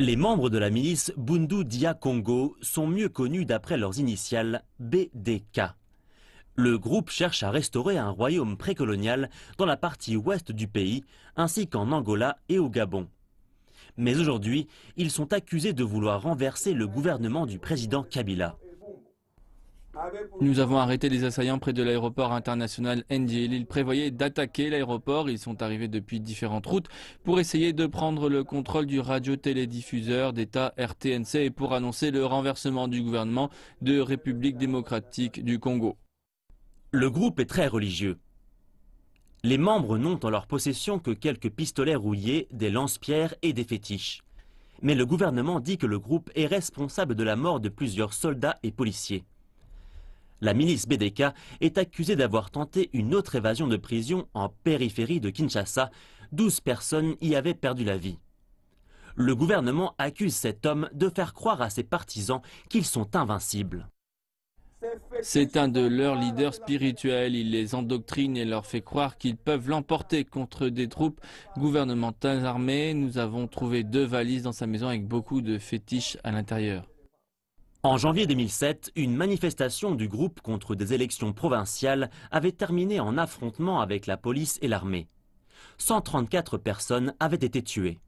Les membres de la milice Bundu Dia Congo sont mieux connus d'après leurs initiales BDK. Le groupe cherche à restaurer un royaume précolonial dans la partie ouest du pays, ainsi qu'en Angola et au Gabon. Mais aujourd'hui, ils sont accusés de vouloir renverser le gouvernement du président Kabila. Nous avons arrêté les assaillants près de l'aéroport international Ndil. Ils prévoyaient d'attaquer l'aéroport. Ils sont arrivés depuis différentes routes pour essayer de prendre le contrôle du radio-télédiffuseur d'État RTNC et pour annoncer le renversement du gouvernement de République démocratique du Congo. Le groupe est très religieux. Les membres n'ont en leur possession que quelques pistolets rouillés, des lance-pierres et des fétiches. Mais le gouvernement dit que le groupe est responsable de la mort de plusieurs soldats et policiers. La milice BDK est accusée d'avoir tenté une autre évasion de prison en périphérie de Kinshasa. 12 personnes y avaient perdu la vie. Le gouvernement accuse cet homme de faire croire à ses partisans qu'ils sont invincibles. C'est un de leurs leaders spirituels. Il les endoctrine et leur fait croire qu'ils peuvent l'emporter contre des troupes gouvernementales armées. Nous avons trouvé deux valises dans sa maison avec beaucoup de fétiches à l'intérieur. En janvier 2007, une manifestation du groupe contre des élections provinciales avait terminé en affrontement avec la police et l'armée. 134 personnes avaient été tuées.